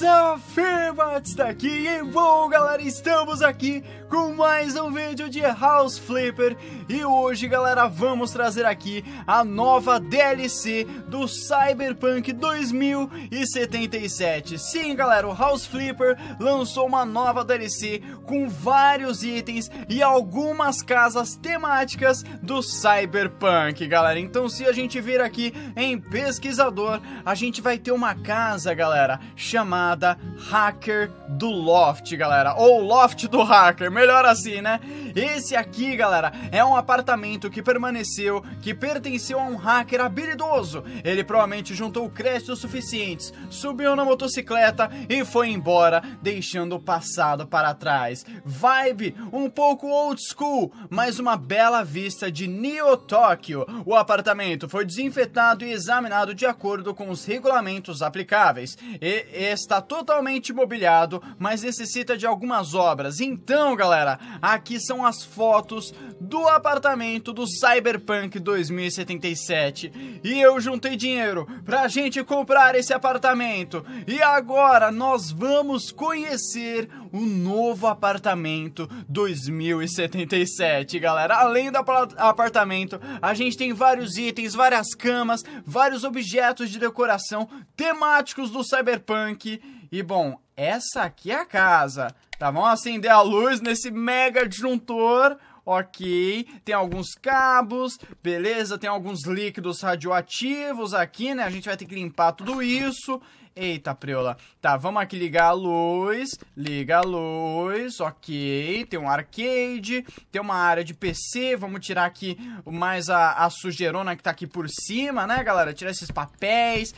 beleza? está aqui e bom galera, estamos aqui com mais um vídeo de House Flipper e hoje galera vamos trazer aqui a nova DLC do Cyberpunk 2077 sim galera o House Flipper lançou uma nova DLC com vários itens e algumas casas temáticas do Cyberpunk galera então se a gente vir aqui em pesquisador a gente vai ter uma casa galera chamada Hacker do Loft galera ou Loft do Hacker melhor assim, né? Esse aqui, galera, é um apartamento que permaneceu, que pertenceu a um hacker habilidoso. Ele provavelmente juntou créditos suficientes, subiu na motocicleta e foi embora, deixando o passado para trás. Vibe um pouco old school, mas uma bela vista de Neo Tóquio. O apartamento foi desinfetado e examinado de acordo com os regulamentos aplicáveis. E está totalmente mobiliado, mas necessita de algumas obras. Então, galera, galera, aqui são as fotos do apartamento do Cyberpunk 2077. E eu juntei dinheiro pra gente comprar esse apartamento. E agora nós vamos conhecer o novo apartamento 2077, galera. Além do apartamento, a gente tem vários itens, várias camas, vários objetos de decoração temáticos do Cyberpunk e bom, essa aqui é a casa, tá? Vamos acender a luz nesse mega disjuntor ok, tem alguns cabos, beleza, tem alguns líquidos radioativos aqui, né, a gente vai ter que limpar tudo isso, Eita, Preola. Tá, vamos aqui ligar a luz. Liga a luz, ok. Tem um arcade, tem uma área de PC. Vamos tirar aqui mais a, a sujeirona que tá aqui por cima, né, galera? Tirar esses papéis,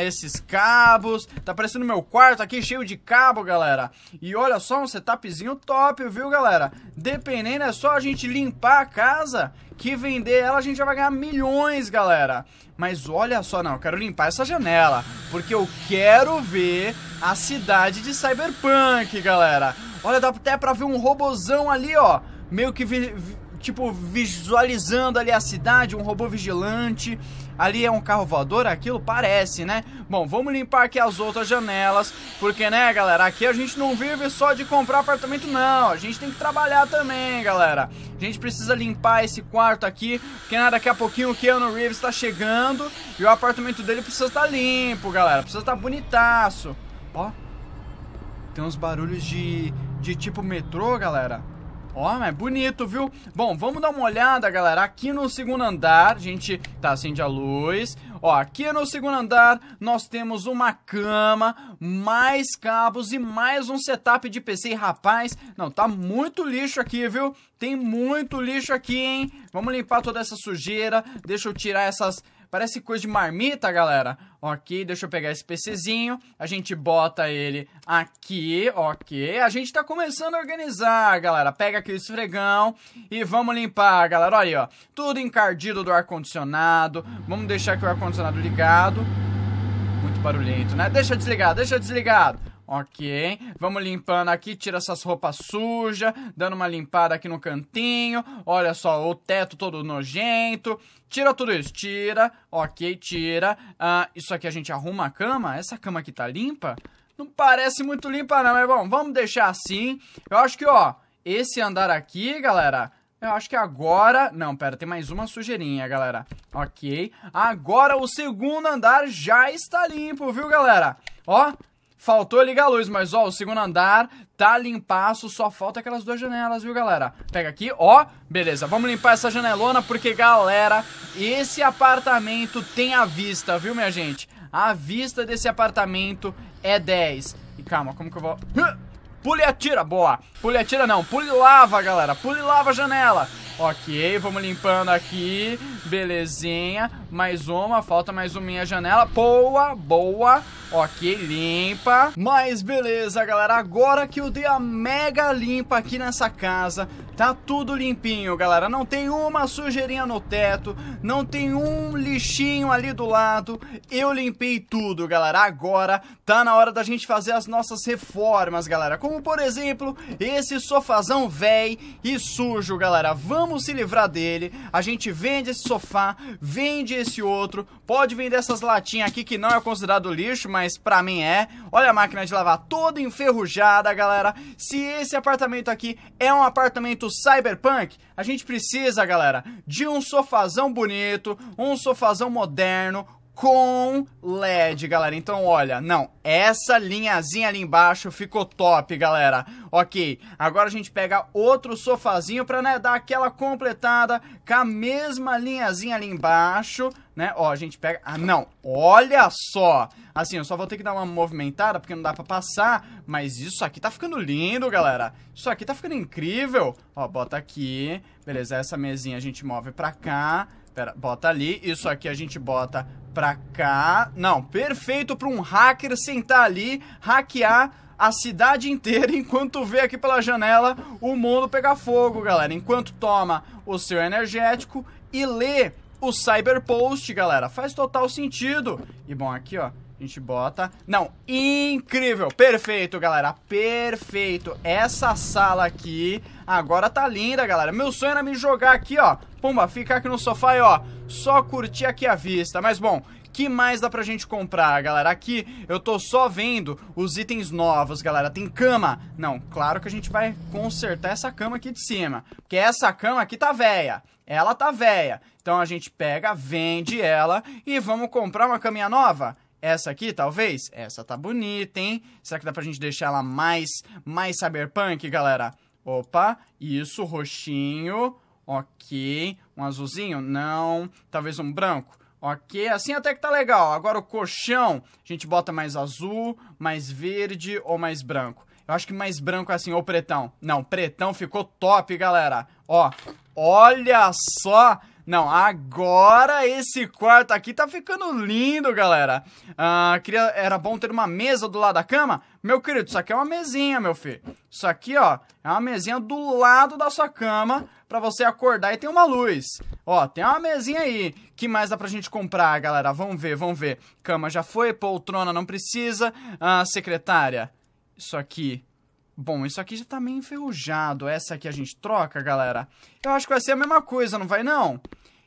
esses cabos. Tá parecendo meu quarto aqui cheio de cabo, galera. E olha só, um setupzinho top, viu, galera? Dependendo, é só a gente limpar a casa que vender ela a gente já vai ganhar milhões, galera. Mas olha só, não, eu quero limpar essa janela, porque eu quero ver a cidade de Cyberpunk, galera. Olha, dá até pra ver um robozão ali, ó, meio que, vi, vi, tipo, visualizando ali a cidade, um robô vigilante. Ali é um carro voador? Aquilo parece, né? Bom, vamos limpar aqui as outras janelas, porque, né, galera, aqui a gente não vive só de comprar apartamento, não. A gente tem que trabalhar também, galera. A gente precisa limpar esse quarto aqui, porque né, daqui a pouquinho o Keanu Reeves tá chegando e o apartamento dele precisa estar tá limpo, galera. Precisa estar tá bonitaço. Ó, tem uns barulhos de, de tipo metrô, galera. Ó, oh, é bonito, viu? Bom, vamos dar uma olhada, galera. Aqui no segundo andar, a gente tá acende a luz. Ó, aqui no segundo andar nós temos uma cama, mais cabos e mais um setup de PC. E, rapaz, não, tá muito lixo aqui, viu? Tem muito lixo aqui, hein? Vamos limpar toda essa sujeira. Deixa eu tirar essas Parece coisa de marmita, galera. Ok, deixa eu pegar esse PCzinho. A gente bota ele aqui, ok. A gente tá começando a organizar, galera. Pega aquele esfregão e vamos limpar, galera. Olha aí, ó. Tudo encardido do ar-condicionado. Vamos deixar aqui o ar-condicionado ligado. Muito barulhento, né? Deixa desligado, deixa desligado. Ok, vamos limpando aqui, tira essas roupas sujas, dando uma limpada aqui no cantinho. Olha só, o teto todo nojento. Tira tudo isso, tira. Ok, tira. Ah, isso aqui a gente arruma a cama? Essa cama aqui tá limpa? Não parece muito limpa não, mas bom, vamos deixar assim. Eu acho que, ó, esse andar aqui, galera... Eu acho que agora... Não, pera, tem mais uma sujeirinha, galera. Ok. Agora o segundo andar já está limpo, viu, galera? Ó, Faltou ligar a luz, mas ó, o segundo andar tá limpaço, só falta aquelas duas janelas, viu, galera? Pega aqui, ó, beleza, vamos limpar essa janelona, porque, galera, esse apartamento tem a vista, viu, minha gente? A vista desse apartamento é 10. E calma, como que eu vou... Pule e atira, boa. Pule e atira não, pule lava, galera. Pule lava a janela. Ok, vamos limpando aqui. Belezinha. Mais uma, falta mais uma minha janela. Boa, boa. Ok, limpa. Mas beleza, galera. Agora que eu dei a mega limpa aqui nessa casa, tá tudo limpinho, galera. Não tem uma sujeirinha no teto, não tem um lixinho ali do lado. Eu limpei tudo, galera. Agora tá na hora da gente fazer as nossas reformas, galera. Como, por exemplo, esse sofazão velho e sujo, galera. Vamos se livrar dele. A gente vende esse sofá, vende esse outro, pode vender essas latinhas aqui que não é considerado lixo, mas pra mim é. Olha a máquina de lavar toda enferrujada, galera. Se esse apartamento aqui é um apartamento cyberpunk, a gente precisa, galera, de um sofazão bonito, um sofazão moderno, com LED, galera. Então, olha, não, essa linhazinha ali embaixo ficou top, galera. Ok, agora a gente pega outro sofazinho pra, né, dar aquela completada com a mesma linhazinha ali embaixo, né? Ó, a gente pega... Ah, não, olha só! Assim, eu só vou ter que dar uma movimentada porque não dá pra passar, mas isso aqui tá ficando lindo, galera. Isso aqui tá ficando incrível. Ó, bota aqui. Beleza, essa mesinha a gente move pra cá. Pera, bota ali. Isso aqui a gente bota pra cá. Não, perfeito pra um hacker sentar ali, hackear a cidade inteira enquanto vê aqui pela janela o mundo pegar fogo, galera. Enquanto toma o seu energético e lê o Cyberpost, galera. Faz total sentido. E bom, aqui, ó, a gente bota. Não, incrível, perfeito, galera, perfeito. Essa sala aqui Agora tá linda, galera. Meu sonho era me jogar aqui, ó. Pumba, ficar aqui no sofá e, ó, só curtir aqui a vista. Mas, bom, que mais dá pra gente comprar, galera? Aqui eu tô só vendo os itens novos, galera. Tem cama. Não, claro que a gente vai consertar essa cama aqui de cima. Porque essa cama aqui tá velha. Ela tá velha. Então a gente pega, vende ela e vamos comprar uma caminha nova. Essa aqui, talvez? Essa tá bonita, hein? Será que dá pra gente deixar ela mais, mais cyberpunk, galera? Opa, isso, roxinho. Ok. Um azulzinho? Não. Talvez um branco. Ok, assim até que tá legal. Agora o colchão, a gente bota mais azul, mais verde ou mais branco. Eu acho que mais branco assim, ou pretão. Não, pretão ficou top, galera. Ó, olha só não, agora esse quarto aqui tá ficando lindo, galera. Ah, queria, era bom ter uma mesa do lado da cama? Meu querido, isso aqui é uma mesinha, meu filho. Isso aqui, ó, é uma mesinha do lado da sua cama pra você acordar e tem uma luz. Ó, tem uma mesinha aí. que mais dá pra gente comprar, galera? Vamos ver, vamos ver. Cama já foi, poltrona não precisa. Ah, secretária, isso aqui Bom, isso aqui já tá meio enferrujado. Essa aqui a gente troca, galera. Eu acho que vai ser a mesma coisa, não vai não?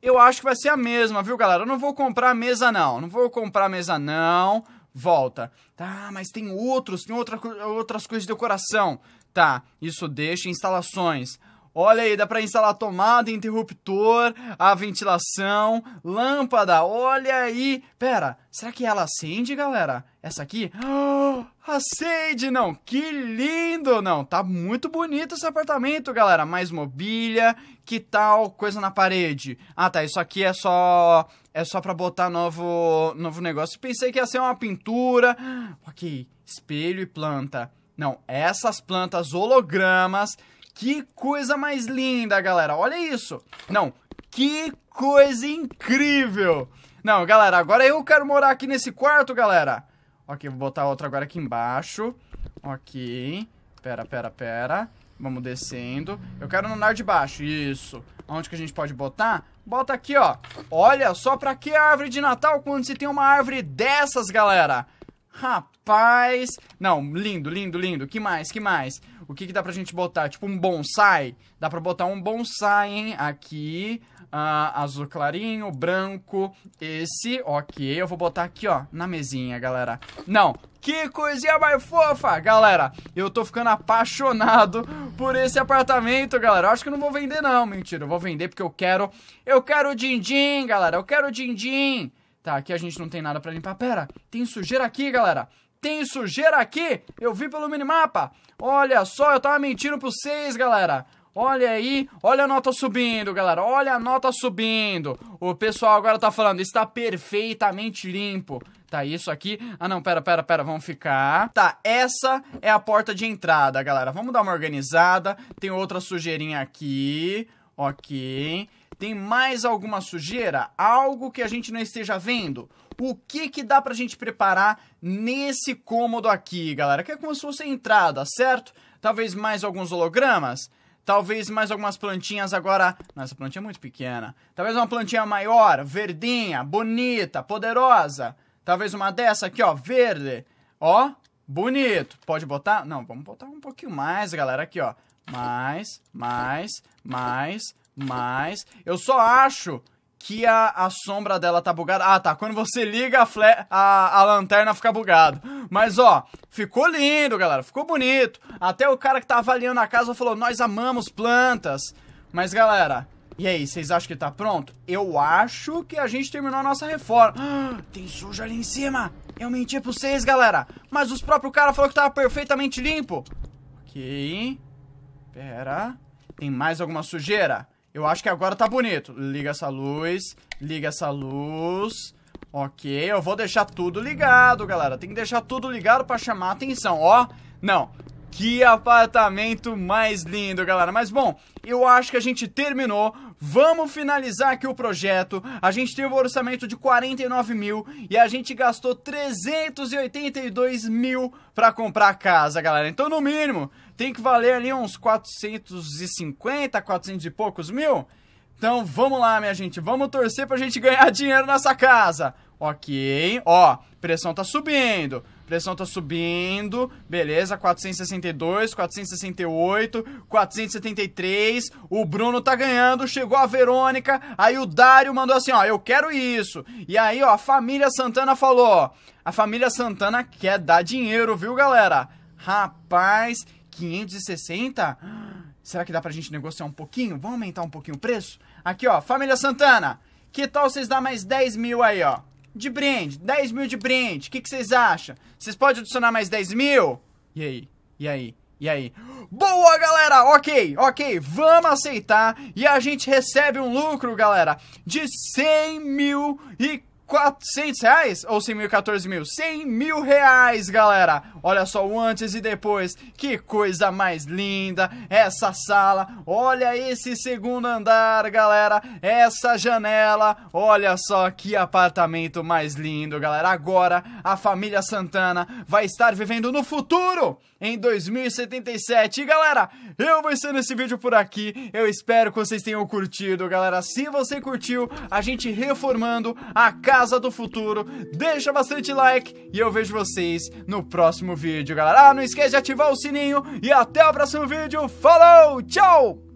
Eu acho que vai ser a mesma, viu, galera? Eu não vou comprar mesa, não. Não vou comprar mesa, não. Volta. Tá, mas tem outros, tem outra, outras coisas de decoração. Tá, isso deixa instalações. Olha aí, dá para instalar tomada, interruptor, a ventilação, lâmpada. Olha aí. Pera, será que ela acende, galera? Essa aqui? Oh, acende, não. Que lindo, não. Tá muito bonito esse apartamento, galera. Mais mobília, que tal coisa na parede? Ah, tá, isso aqui é só é só para botar novo novo negócio. Pensei que ia ser uma pintura. OK, espelho e planta. Não, essas plantas hologramas que coisa mais linda, galera. Olha isso. Não, que coisa incrível. Não, galera, agora eu quero morar aqui nesse quarto, galera. Ok, vou botar outra agora aqui embaixo. Ok. Pera, pera, pera. Vamos descendo. Eu quero no andar de baixo. Isso. Onde que a gente pode botar? Bota aqui, ó. Olha só pra que árvore de Natal quando se tem uma árvore dessas, galera. Rapaz. Não, lindo, lindo, lindo. Que mais, que mais? O que, que dá pra gente botar? Tipo um bonsai? Dá pra botar um bonsai, hein? Aqui, uh, azul clarinho, branco, esse, ok. Eu vou botar aqui, ó, na mesinha, galera. Não, que coisinha mais fofa, galera. Eu tô ficando apaixonado por esse apartamento, galera. Eu acho que não vou vender, não. Mentira, eu vou vender porque eu quero... Eu quero o din-din, galera. Eu quero o din-din. Tá, aqui a gente não tem nada pra limpar. Pera, tem sujeira aqui, galera tem sujeira aqui. Eu vi pelo minimapa. Olha só, eu tava mentindo pra vocês, galera. Olha aí, olha a nota subindo, galera. Olha a nota subindo. O pessoal agora tá falando, está perfeitamente limpo. Tá isso aqui. Ah, não, pera, pera, pera, vamos ficar. Tá, essa é a porta de entrada, galera. Vamos dar uma organizada. Tem outra sujeirinha aqui. Ok. Tem mais alguma sujeira? Algo que a gente não esteja vendo? O que que dá pra gente preparar nesse cômodo aqui, galera? Que é como se fosse a entrada, certo? Talvez mais alguns hologramas? Talvez mais algumas plantinhas agora... Nossa, a plantinha é muito pequena. Talvez uma plantinha maior, verdinha, bonita, poderosa. Talvez uma dessa aqui, ó, verde. Ó, bonito. Pode botar? Não, vamos botar um pouquinho mais, galera. Aqui, ó. Mais, mais, mais, mas eu só acho que a, a sombra dela tá bugada. Ah, tá. Quando você liga a, fle a, a lanterna fica bugado. Mas, ó, ficou lindo, galera. Ficou bonito. Até o cara que tá avaliando a casa falou, nós amamos plantas. Mas, galera, e aí, vocês acham que tá pronto? Eu acho que a gente terminou a nossa reforma. Ah, tem sujo ali em cima. Eu menti pra vocês, galera. Mas os próprios caras falaram que tava perfeitamente limpo. Ok. Pera. Tem mais alguma sujeira? Eu acho que agora tá bonito. Liga essa luz, liga essa luz. Ok, eu vou deixar tudo ligado, galera. Tem que deixar tudo ligado pra chamar a atenção, ó. Não, que apartamento mais lindo, galera. Mas bom, eu acho que a gente terminou. Vamos finalizar aqui o projeto. A gente teve um orçamento de 49 mil e a gente gastou 382 mil pra comprar a casa, galera. Então, no mínimo, tem que valer ali uns 450, 400 e poucos mil. Então, vamos lá, minha gente. Vamos torcer pra gente ganhar dinheiro nessa casa. Ok. Ó, pressão tá subindo. Pressão tá subindo. Beleza, 462, 468, 473. O Bruno tá ganhando, chegou a Verônica. Aí o Dário mandou assim, ó, eu quero isso. E aí, ó, a família Santana falou, a família Santana quer dar dinheiro, viu, galera? Rapaz, 560? Será que dá pra gente negociar um pouquinho? Vamos aumentar um pouquinho o preço? Aqui, ó, família Santana, que tal vocês dar mais 10 mil aí, ó? de brand, 10 mil de brand, o que, que vocês acham? Vocês podem adicionar mais 10 mil? E aí? E aí? E aí? Boa, galera! Ok, ok, vamos aceitar. E a gente recebe um lucro, galera, de 100 mil e 400 reais? Ou 100 mil, 14 mil? 100 mil reais, galera! Olha só o antes e depois, que coisa mais linda essa sala, olha esse segundo andar, galera, essa janela, olha só que apartamento mais lindo, galera. Agora a família Santana vai estar vivendo no futuro, em 2077. E, galera, eu vou encerrando esse vídeo por aqui, eu espero que vocês tenham curtido, galera. Se você curtiu, a gente reformando a casa Casa do Futuro. Deixa bastante like e eu vejo vocês no próximo vídeo, galera. Ah, não esquece de ativar o sininho e até o próximo vídeo. Falou, tchau!